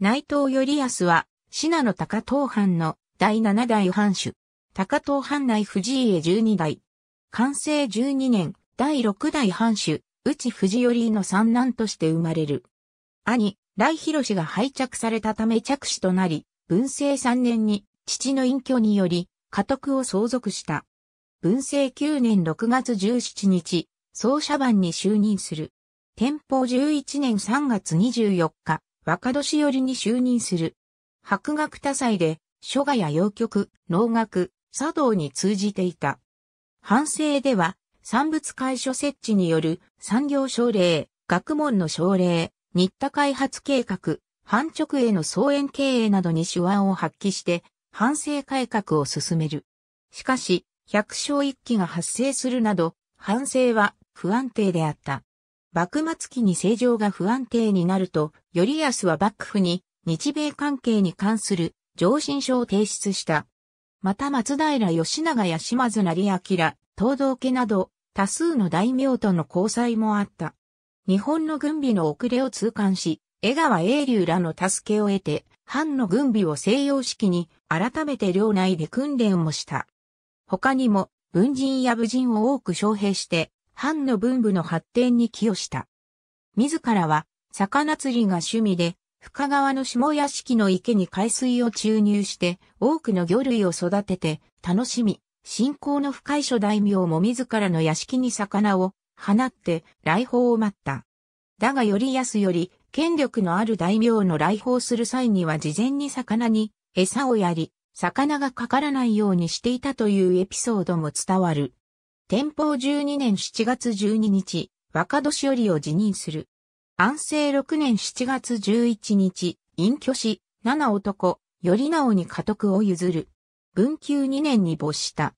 内藤頼康は、信濃高東藩の第七代藩主。高東藩内藤家十二代。完成十二年、第六代藩主、内藤頼の三男として生まれる。兄、来広氏が廃着されたため着手となり、文政三年に父の隠居により、家督を相続した。文政九年六月十七日、総社番に就任する。天保十一年三月二十四日、若年寄りに就任する。博学多彩で、書画や洋曲、農学、茶道に通じていた。反省では、産物会所設置による産業奨励、学問の奨励、新田開発計画、繁直への総園経営などに手腕を発揮して、反省改革を進める。しかし、百姓一揆が発生するなど、反省は不安定であった。幕末期に政情が不安定になると、頼安は幕府に日米関係に関する上申書を提出した。また松平義長や島津成明、東道家など多数の大名との交際もあった。日本の軍備の遅れを痛感し、江川英龍らの助けを得て、藩の軍備を西洋式に改めて領内で訓練もした。他にも、文人や武人を多く招聘して、藩の文武の発展に寄与した。自らは、魚釣りが趣味で、深川の下屋敷の池に海水を注入して、多くの魚類を育てて、楽しみ、信仰の深い諸大名も自らの屋敷に魚を放って来訪を待った。だがより安より、権力のある大名の来訪する際には事前に魚に餌をやり、魚がかからないようにしていたというエピソードも伝わる。天保12年7月12日、若年寄を辞任する。安政6年7月11日、隠居し、七男、頼直に家督を譲る。文久2年に没した。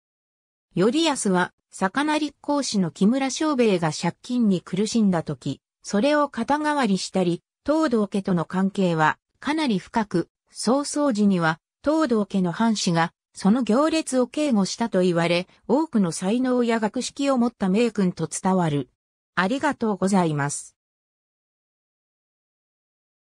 頼康は、魚立候子の木村昌兵衛が借金に苦しんだ時、それを肩代わりしたり、東道家との関係はかなり深く、早々時には東道家の藩士がその行列を警護したと言われ、多くの才能や学識を持った名君と伝わる。ありがとうございます。